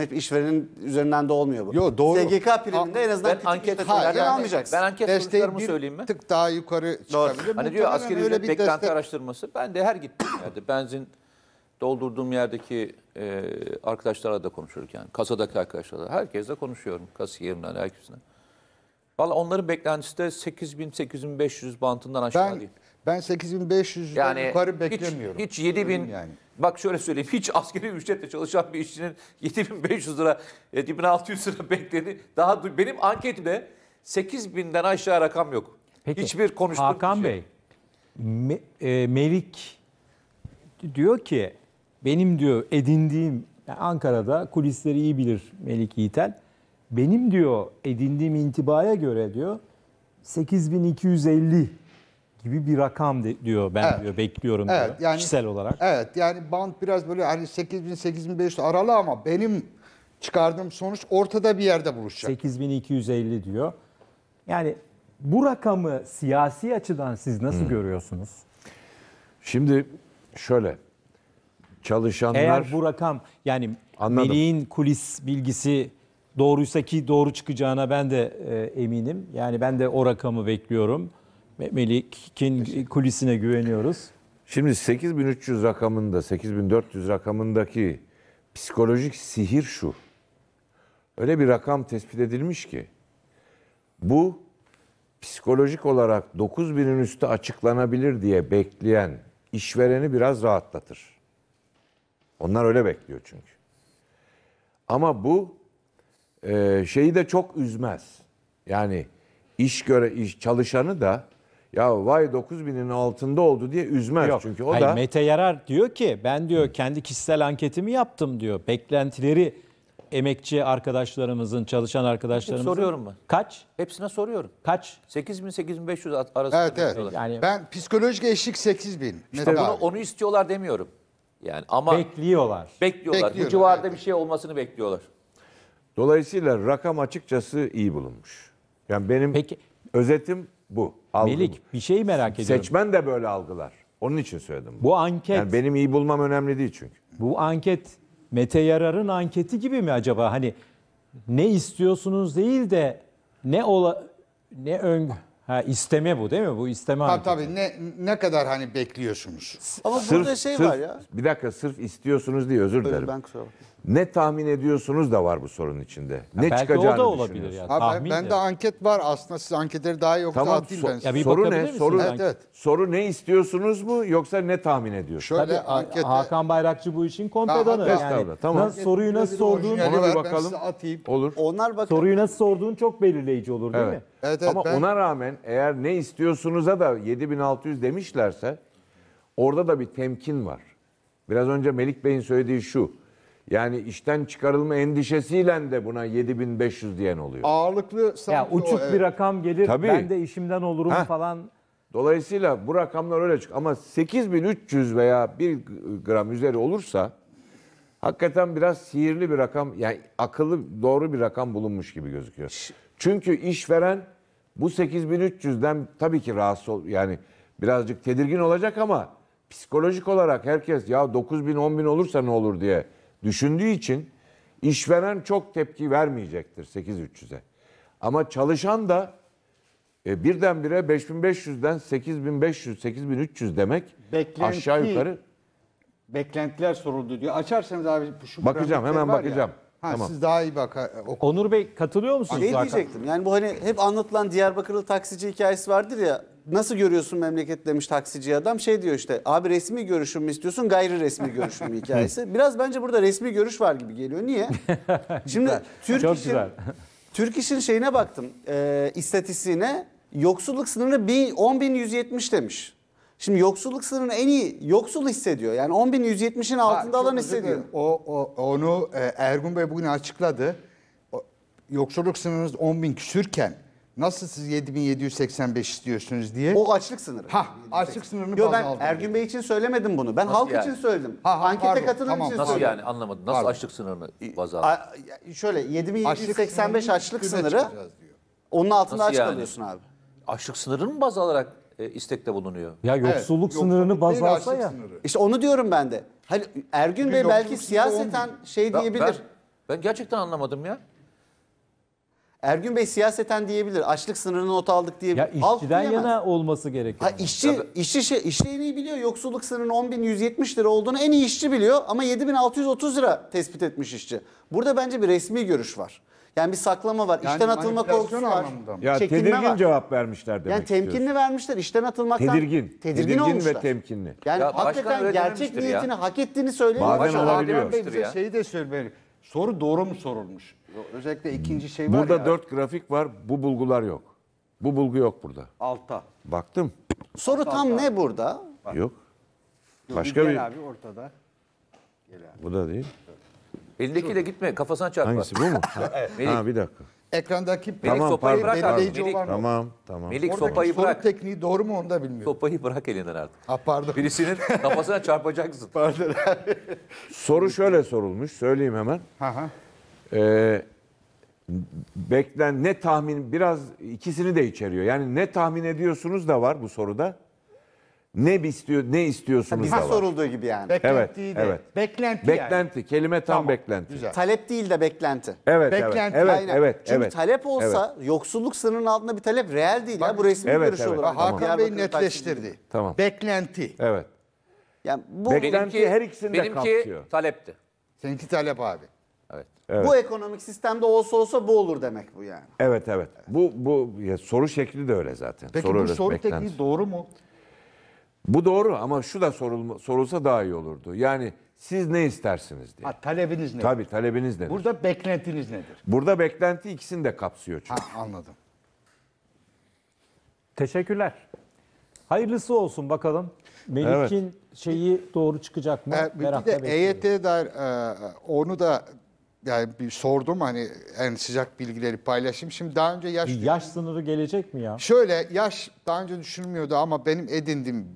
hep işverenin üzerinden de olmuyor bu. Yo, doğru. SGK priminde en azından ben anket ha, yani, almayacaksın. Ben anket sonuçlarımı söyleyeyim mi? tık daha yukarı çıkabilir. Hani diyor askeri ücret beklenti destek. araştırması. Ben de her gittiğim yerde benzin doldurduğum yerdeki e, arkadaşlarla da konuşurken, kasadaki arkadaşlarla, herkesle konuşuyorum. Kasiyerinden, herkesine. Valla onların beklentisi de 8000-8500 bantından aşağı ben, değil. Ben 8500'den yani yukarı beklemiyorum. Hiç, hiç 7000 yani. Bak şöyle söyleyeyim hiç askeri ücretle çalışan bir işçinin 7500 lira, 7600 e, lira beklediğini daha benim anketimde 8000'den aşağı rakam yok. Peki, Hiçbir konuştuğum Hakan şey. Bey, Me- e, Melik diyor ki benim diyor edindiğim yani Ankara'da kulisleri iyi bilir Melik Yiğitel. Benim diyor edindiğim intibaya göre diyor 8250 gibi bir rakam diyor ben evet. diyor bekliyorum evet, diyor yani, kişisel olarak. Evet yani band biraz böyle hani 8000-8500 aralı ama benim çıkardığım sonuç ortada bir yerde buluşacak. 8250 diyor. Yani bu rakamı siyasi açıdan siz nasıl hmm. görüyorsunuz? Şimdi şöyle çalışanlar... Eğer bu rakam yani Anladım. Melih'in kulis bilgisi doğruysa ki doğru çıkacağına ben de e, eminim. Yani ben de o rakamı bekliyorum. Melik'in kulisine güveniyoruz. Şimdi 8300 rakamında, 8400 rakamındaki psikolojik sihir şu. Öyle bir rakam tespit edilmiş ki bu psikolojik olarak 9000'in üstü açıklanabilir diye bekleyen işvereni biraz rahatlatır. Onlar öyle bekliyor çünkü. Ama bu e, şeyi de çok üzmez. Yani iş göre iş çalışanı da ya vay 9000'in altında oldu diye üzmez Yok. çünkü o Hayır, da Mete Yarar diyor ki ben diyor kendi kişisel anketimi yaptım diyor. Beklentileri emekçi arkadaşlarımızın, çalışan arkadaşlarımızın soruyorum ben. kaç? Hepsine soruyorum. Kaç? 8000 8500 arası. Evet evet. Yani Ben psikolojik eşlik 8000. İşte bunu, onu istiyorlar demiyorum. Yani ama bekliyorlar. bekliyorlar. Bu civarda evet. bir şey olmasını bekliyorlar. dolayısıyla rakam açıkçası iyi bulunmuş. Yani benim Peki özetim bu. Algı Melik bu. bir şey merak ediyorum. Seçmen de böyle algılar. Onun için söyledim. Bu, anket. Yani benim iyi bulmam önemli değil çünkü. Bu anket Mete Yarar'ın anketi gibi mi acaba? Hani ne istiyorsunuz değil de ne ola ne ön ha isteme bu değil mi? Bu isteme. Tabii hareketi. tabii ne ne kadar hani bekliyorsunuz. Ama sırf, burada şey sırf, var ya. Bir dakika sırf istiyorsunuz diye özür dilerim. Ben kusura bakmayın. Ne tahmin ediyorsunuz da var bu sorunun içinde. ne belki çıkacağını o da olabilir düşünüyorsunuz? yani. Abi, ben de. de anket var aslında siz anketleri daha iyi Tamam okutadın so- ben. Ya bir soru ne? misiniz Soru, Evet, evet. soru ne istiyorsunuz mu yoksa ne tahmin ediyorsunuz? Şöyle Tabii ankette Hakan Bayrakçı bu işin kompedanı. Ha, Yani estağfurullah, tamam. nasıl, soruyu nasıl sorduğun, Ona bir var, ben size atayım. Olur. Onlar bakın soruyu nasıl sorduğun çok belirleyici olur değil mi? Evet, evet, Ama ben- ona rağmen eğer ne istiyorsunuza da 7600 demişlerse orada da bir temkin var. Biraz önce Melik Bey'in söylediği şu. Yani işten çıkarılma endişesiyle de buna 7500 diyen oluyor. Ağırlıklı Ya uçuk o, evet. bir rakam gelir Tabii. ben de işimden olurum Heh. falan. Dolayısıyla bu rakamlar öyle çık. Ama 8300 veya 1 gram üzeri olursa hakikaten biraz sihirli bir rakam yani akıllı doğru bir rakam bulunmuş gibi gözüküyor. Çünkü işveren bu 8300'den tabii ki rahatsız ol yani birazcık tedirgin olacak ama psikolojik olarak herkes ya 9000 10000 olursa ne olur diye düşündüğü için işveren çok tepki vermeyecektir 8300'e. Ama çalışan da e, birdenbire 5500'den 8500, 8300 demek Beklenti, aşağı yukarı. Beklentiler soruldu diyor. Açarsanız abi şu Bakacağım hemen bakacağım. Ya. Ha, tamam. Siz daha iyi bak. Onur Bey katılıyor musunuz? Şey ne diyecektim? Yani bu hani hep anlatılan Diyarbakırlı taksici hikayesi vardır ya nasıl görüyorsun memleket demiş taksici adam. Şey diyor işte abi resmi görüşüm mü istiyorsun gayri resmi görüşüm mü hikayesi. Biraz bence burada resmi görüş var gibi geliyor. Niye? Şimdi Türk Çok işin, güzel. Türk işin şeyine baktım. E, istatistiğine yoksulluk sınırı 10.170 demiş. Şimdi yoksulluk sınırını en iyi yoksul hissediyor. Yani 10.170'in altında Ha, alan hissediyor. O, o, onu e, Ergun Bey bugün açıkladı. O, yoksulluk sınırınız 10.000 bin küsürken Nasıl siz 7785 istiyorsunuz diye. O açlık sınırı. Ha, açlık sınırını Yo, ben aldım. Ergün Bey için söylemedim bunu. Ben Nasıl halk yani? için söyledim. Ha, ha, Ankete pardon, katılan tamam, için Nasıl söyledim. yani anlamadım. Nasıl Pardon. açlık sınırını baz aldın? şöyle 7785 açlık, sınırı onun altında Nasıl aç yani? kalıyorsun abi. Açlık sınırını mı baz alarak e, istekte bulunuyor? Ya yoksulluk sınırını baz alsa ya. sınırı. İşte onu diyorum ben de. Hani Ergün Bey belki yoksulluk siyaseten şey diyebilir. Ben, ben gerçekten anlamadım ya. Ergün Bey siyaseten diyebilir. Açlık sınırını not aldık diye. Ya işçiden Halk yana olması gerekiyor. Ha, işçi, Tabii. işçi, şey, işçi en iyi biliyor. Yoksulluk sınırının 10.170 lira olduğunu en iyi işçi biliyor. Ama 7.630 lira tespit etmiş işçi. Burada bence bir resmi görüş var. Yani bir saklama var. Yani işten atılma korkusu var. Ya Çekinme tedirgin var. cevap vermişler demek Yani temkinli istiyorsun. vermişler. İşten atılmaktan tedirgin, tedirgin, tedirgin olmuşlar. ve temkinli. Yani ya hakikaten gerçek niyetini ya. hak ettiğini söylemiyor. Bazen olabiliyor. Bey bize şeyi de söylemeli. Soru doğru mu sorulmuş? Özellikle ikinci şey var Burada ya. dört grafik var. Bu bulgular yok. Bu bulgu yok burada. Alta. Baktım. Soru Altta, tam altta. ne burada? Yok. Başka bir... abi ortada. Gel abi. Bu da değil. de gitme kafasına çarpma. Hangisi bu mu? Melih, ha bir dakika. Ekrandaki Melik Tamam, sopayı bırak pardon. abi. Tamam tamam. Melik Oradaki sopayı soru tekniği doğru mu onu da bilmiyorum. Sopayı bırak elinden artık. Ha pardon. Birisinin kafasına çarpacaksın. Soru şöyle sorulmuş. Söyleyeyim hemen. Hı hı. Ee, beklen ne tahmin biraz ikisini de içeriyor. Yani ne tahmin ediyorsunuz da var bu soruda. Ne istiyor ne istiyorsunuz Bize da var. sorulduğu gibi yani. Beklenti evet, de. evet. Beklenti, beklenti yani. kelime tam Tamam, beklenti. güzel. Talep değil de beklenti. Evet, Beklenti, evet, Aynen. evet, Çünkü evet. talep olsa yoksulluk sınırının altında bir talep reel değil ya. Bu resmi evet, görüş evet. olur. Ha, Hakan Bey Diyarbakır netleştirdi. Tamam. Beklenti. Yani bu Beklenti her ikisini kalkıyor. benimki talepti. Seninki talep abi. Evet. Bu ekonomik sistemde olsa olsa bu olur demek bu yani. Evet evet. evet. Bu bu ya, soru şekli de öyle zaten. Peki soru bu soru tekniği doğru mu? Bu doğru ama şu da sorulma, sorulsa daha iyi olurdu. Yani siz ne istersiniz diye. Ha, talebiniz ne? Tabii talebiniz nedir? Burada beklentiniz nedir? Burada beklenti ikisini de kapsıyor çünkü. Ha, anladım. Teşekkürler. Hayırlısı olsun bakalım. Melik'in evet. şeyi doğru çıkacak mı? E, bir Merakla de e bekliyorum. EYT'ye dair e, e, onu da yani bir sordum hani en sıcak bilgileri paylaşayım. Şimdi daha önce yaş... Bir yaş sınırı gelecek mi ya? Şöyle yaş daha önce düşünmüyordu ama benim edindiğim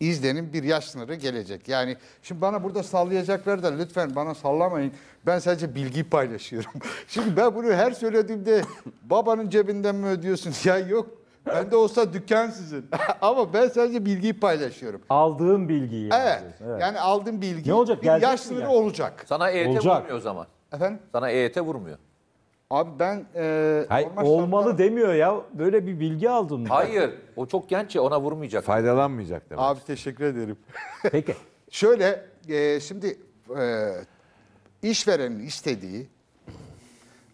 izlenim bir yaş sınırı gelecek. Yani şimdi bana burada sallayacaklar da lütfen bana sallamayın. Ben sadece bilgi paylaşıyorum. şimdi ben bunu her söylediğimde babanın cebinden mi ödüyorsun? Ya yok ben de olsa dükkan sizin. Ama ben sadece bilgiyi paylaşıyorum. Aldığım bilgiyi. Evet. Yani, evet. yani aldığım bilgi. Ne olacak? Bir yaş sınırı yani. olacak. Sana EYT olacak. vurmuyor o zaman. Efendim? Sana EYT vurmuyor. Abi ben e, Hayır, olmalı şartlar- demiyor ya. Böyle bir bilgi aldın ben. Hayır. O çok genç ya ona vurmayacak. Faydalanmayacak demek. Abi teşekkür ederim. Peki. Şöyle e, şimdi e, işverenin istediği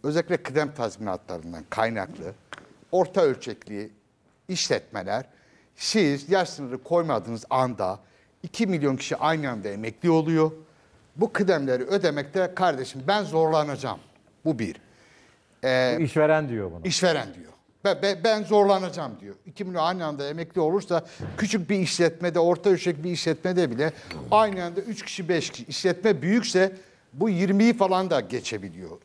özellikle kıdem tazminatlarından kaynaklı orta ölçekli işletmeler siz yaş sınırı koymadığınız anda 2 milyon kişi aynı anda emekli oluyor. Bu kıdemleri ödemekte kardeşim ben zorlanacağım. Bu bir. Ee, işveren diyor bunu. İşveren diyor. Ben, ben, ben zorlanacağım diyor. 2 aynı anda emekli olursa küçük bir işletmede, orta ölçek bir işletmede bile aynı anda 3 kişi 5 kişi işletme büyükse bu 20'yi falan da geçebiliyor.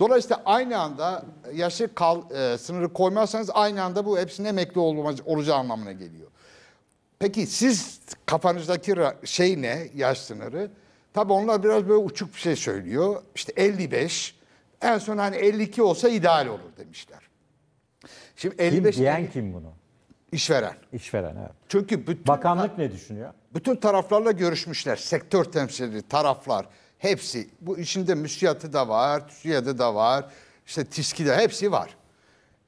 Dolayısıyla aynı anda yaşı kal, e, sınırı koymazsanız aynı anda bu hepsinin emekli olma, olacağı anlamına geliyor. Peki siz kafanızdaki şey ne yaş sınırı? Tabii onlar biraz böyle uçuk bir şey söylüyor. İşte 55 en son hani 52 olsa ideal olur demişler. Şimdi 55 kim diyen kim bunu? İşveren. İşveren evet. Çünkü bütün bakanlık ne düşünüyor? Bütün taraflarla görüşmüşler. Sektör temsilcileri, taraflar hepsi. Bu içinde müsiyatı da var, TÜSİAD'ı da var. işte TİSK'i de hepsi var.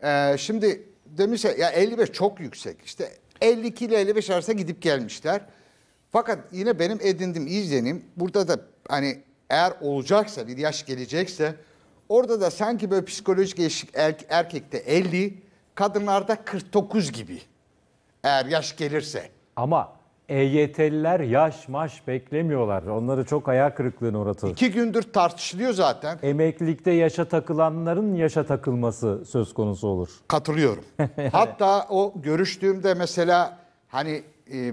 Ee, şimdi demişler ya 55 çok yüksek. İşte 52 ile 55 arasında gidip gelmişler. Fakat yine benim edindim izlenim burada da hani eğer olacaksa bir yaş gelecekse orada da sanki böyle psikolojik eşik erkekte 50 kadınlarda 49 gibi eğer yaş gelirse. Ama EYT'liler yaş maş beklemiyorlar. Onları çok ayak kırıklığına uğratır. İki gündür tartışılıyor zaten. Emeklilikte yaşa takılanların yaşa takılması söz konusu olur. Katılıyorum. Hatta o görüştüğümde mesela hani e,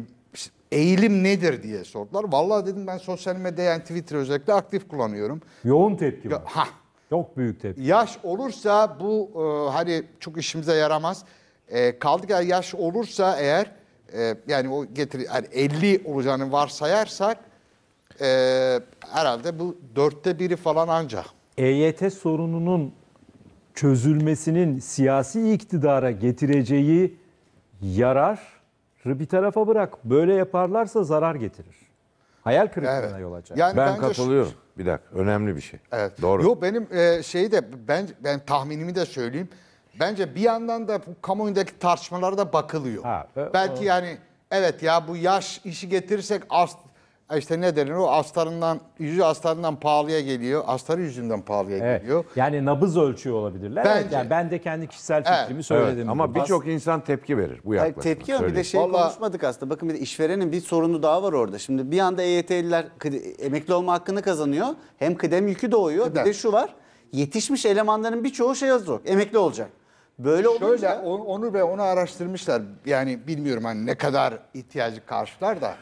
eğilim nedir diye sordular. Vallahi dedim ben sosyal medya yani Twitter özellikle aktif kullanıyorum. Yoğun tepki var. Ha. Çok büyük tepki. Yaş olursa bu e, hani çok işimize yaramaz. E, kaldı ki yaş olursa eğer e, yani o getir yani 50 olacağını varsayarsak e, herhalde bu dörtte biri falan ancak. EYT sorununun çözülmesinin siyasi iktidara getireceği yarar bir tarafa bırak. Böyle yaparlarsa zarar getirir. Hayal kırıklığına Evet. yol açar. Yani ben bence şu- katılıyorum. Bir dakika. Önemli bir şey. Evet. Doğru. Yok benim e, şeyi de ben ben tahminimi de söyleyeyim. Bence bir yandan da bu kamuoyundaki tartışmalara da bakılıyor. Ha, e, Belki yani evet ya bu yaş işi getirirsek az e işte ne denir o astarından yüzü astarından pahalıya geliyor. Astarı yüzünden pahalıya evet. geliyor. Yani nabız ölçüyor olabilirler. Bence. yani ben de kendi kişisel fikrimi evet. söyledim. Evet. Ama birçok insan tepki verir bu yaklaşıma. tepki ama bir de şey Vallahi... konuşmadık aslında. Bakın bir de işverenin bir sorunu daha var orada. Şimdi bir anda EYT'liler emekli olma hakkını kazanıyor. Hem kıdem yükü doğuyor. Kıdem. Bir de şu var. Yetişmiş elemanların birçoğu şey yazıyor. Emekli olacak. Böyle olunca... Şöyle onu ve onu araştırmışlar. Yani bilmiyorum hani ne kadar ihtiyacı karşılar da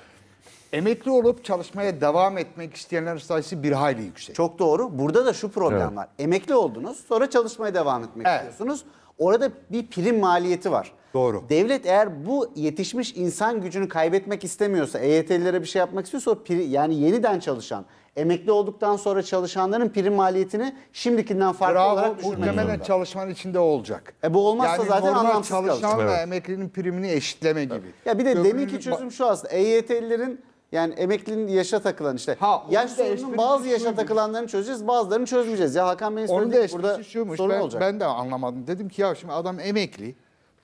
Emekli olup çalışmaya devam etmek isteyenler sayısı bir hayli yüksek. Çok doğru. Burada da şu problem Evet. var. Emekli oldunuz, sonra çalışmaya devam etmek Evet. istiyorsunuz. Orada bir prim maliyeti var. Doğru. Devlet eğer bu yetişmiş insan gücünü kaybetmek istemiyorsa, EYT'lilere bir şey yapmak istiyorsa o pri, yani yeniden çalışan, emekli olduktan sonra çalışanların prim maliyetini şimdikinden farklı Bravo, olarak düşürmek muhtemelen zorunda. çalışmanın içinde olacak. E bu olmazsa yani zaten anlamsız kalır. Yani çalışanla evet. emeklinin primini eşitleme gibi. Ya bir de Öbürünü... deminki çözüm şu aslında EYT'lilerin yani emeklinin yaşa takılan işte. Ha, Yaş da bazı yaşa şuydu. takılanlarını çözeceğiz bazılarını çözmeyeceğiz. Ya Hakan Bey'in Onun da söylediği burada şuymuş. sorun Ben, olacak. ben de anlamadım. Dedim ki ya şimdi adam emekli.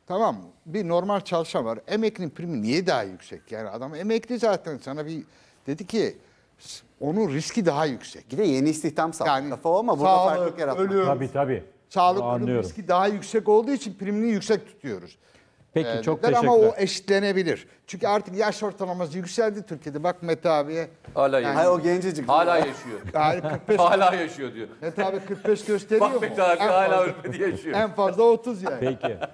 Tamam Bir normal çalışan var. Emeklinin primi niye daha yüksek? Yani adam emekli zaten sana bir dedi ki onun riski daha yüksek. Bir de yeni istihdam sağlık Yani kafa ama burada sağlık, farklılık yaratmak. ölüm, Tabii tabii. Sağlık riski daha yüksek olduğu için primini yüksek tutuyoruz. Peki çok dediler. Ama o eşitlenebilir. Çünkü artık yaş ortalaması yükseldi Türkiye'de. Bak Mete abiye. Hala yani, Hayır o gencecik. Hala yaşıyor. Yani 45 hala yaşıyor diyor. Mete abi 45 gösteriyor Bak, mu? Bak Mete abi en hala fazla, ölmedi yaşıyor. En fazla 30 yani. Peki.